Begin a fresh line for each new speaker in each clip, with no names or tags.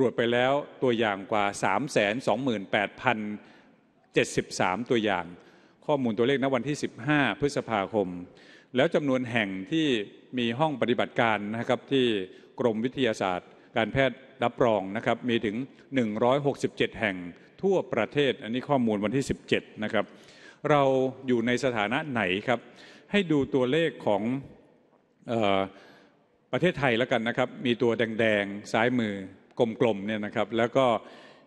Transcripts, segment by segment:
รวจไปแล้วตัวอย่างกว่า 328,073 ตัวอย่าง ข้อมูลตัวเลขณวันที่ 15 พฤษภาคม แล้วจำนวนแห่งที่มีห้องปฏิบัติการนะครับที่กรมวิทยาศาสตร์ การแพทย์รับรองนะครับมีถึง 167 แห่งทั่วประเทศอันนี้ข้อมูลวันที่ 17 นะครับ เราอยู่ในสถานะไหนครับ ให้ดูตัวเลขของประเทศไทยแล้วกันนะครับ มีตัวแดงๆซ้ายมือกลมๆ เนี่ยนะครับ แล้วก็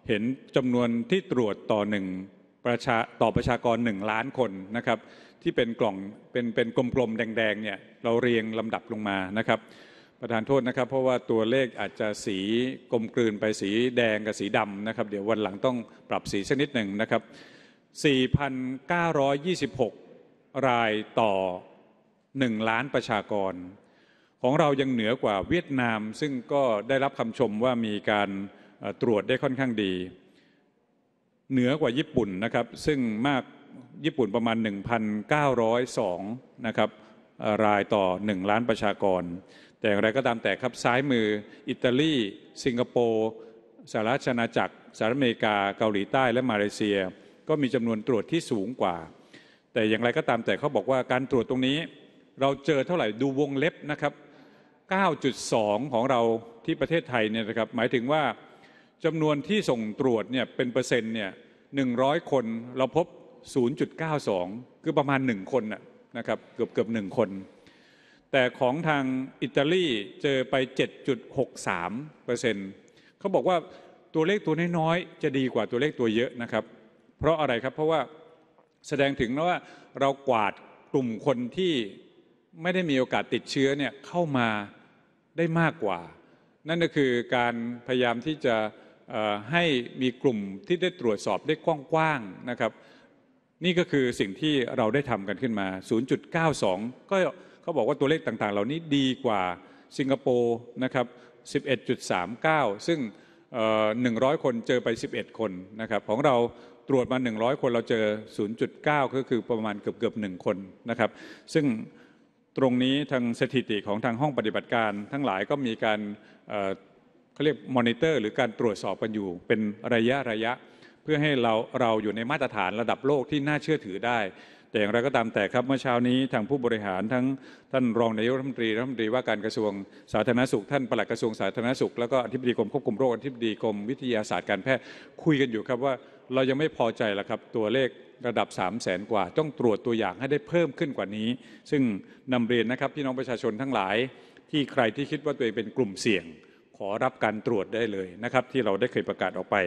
เห็นจำนวนที่ตรวจต่อหนึ่งประชาต่อประชากรหนึ่งล้านคนนะครับที่เป็นกล่องเป็นเป็นกลมๆแดงๆเนี่ยเราเรียงลำดับลงมานะครับ ประธานโทษนะครับ เพราะว่าตัวเลขอาจจะสีกลมกลืนไปสีแดงกับสีดำนะครับเดี๋ยววันหลังต้องปรับสีสักนิดหนึ่งนะครับ4,926 รายต่อ 1 ล้านประชากรของเรายังเหนือกว่าเวียดนามซึ่งก็ได้รับคำชมว่ามีการตรวจได้ค่อนข้างดี เหนือกว่าญี่ปุ่นนะครับ ซึ่งมากญี่ปุ่นประมาณ 1,902 นะครับรายต่อ 1 ล้านประชากรแต่อย่างไรก็ตามแต่ครับซ้ายมืออิตาลีสิงคโปร์สหรัฐอาณาจักรสหรัฐอเมริกา เกาหลีใต้และมาเลเซีย ก็มีจำนวนตรวจที่สูงกว่า แต่อย่างไรก็ตามแต่เขาบอกว่าการตรวจตรงนี้ เราเจอเท่าไหร่ดูวงเล็บนะครับ9.2 ของเราที่ประเทศไทยเนี่ยนะครับ หมายถึงว่าจำนวนที่ส่งตรวจเนี่ยเป็นเปอร์เซ็นต์เนี่ย100 คนเราพบ 0.92 คือประมาณ 1 คนนะครับ เกือบเกือบ1คน แต่ของทางอิตาลีเจอไป 7.63เปอร์เซ็นต์เขาบอกว่าตัวเลขตัวน้อย ๆ จะดีกว่าตัวเลขตัวเยอะนะครับ เพราะอะไรครับ เพราะว่าแสดงถึงนะว่าเรากวาดกลุ่มคนที่ไม่ได้มีโอกาสติดเชื้อเนี่ยเข้ามาได้มากกว่า นั่นก็คือการพยายามที่จะให้มีกลุ่มที่ได้ตรวจสอบได้กว้างๆนะครับ นี่ก็คือสิ่งที่เราได้ทำกันขึ้นมา 0.92 ก็เขาบอกว่าตัวเลขต่างๆเหล่านี้ดีกว่าสิงคโปร์นะครับ11.39 ซึ่ง100 คนเจอไป 11 คนนะครับของเราตรวจมา 100 คนเราเจอ 0.9ก็คือประมาณเกือบเกือบ1คนนะครับซึ่งตรงนี้ทางสถิติของทางห้องปฏิบัติการ ทั้งหลายก็มีการเขาเรียกมอนิเตอร์หรือการตรวจสอบกันอยู่เป็นระยะระยะ เพื่อให้เราเราอยู่ในมาตรฐานระดับโลกที่น่าเชื่อถือได้แต่อย่างไรก็ตามแต่ครับเมื่อเช้านี้ทางผู้บริหารทั้งท่านรองนายกรัฐมนตรีรัฐมนตรีว่าการกระทรวงสาธารณสุข ท่านปลัดกระทรวงสาธารณสุขแล้วก็อธิบดีกรมควบคุมโรคอธิบดีกรมวิทยาศาสตร์การแพทย์คุยกันอยู่ครับว่าเรายังไม่พอใจละครับตัวเลขระดับ3 0 0แสนกว่า ต้องตรวจตัวอย่างให้ได้เพิ่มขึ้นกว่านี้ ซึ่งนำเรียนนะครับพี่น้องประชาชนทั้งหลายที่ใครที่คิดว่าตัวเองเป็นกลุ่มเสี่ยงขอรับการตรวจได้เลยนะครับที่เราได้เคยประกาศออกไป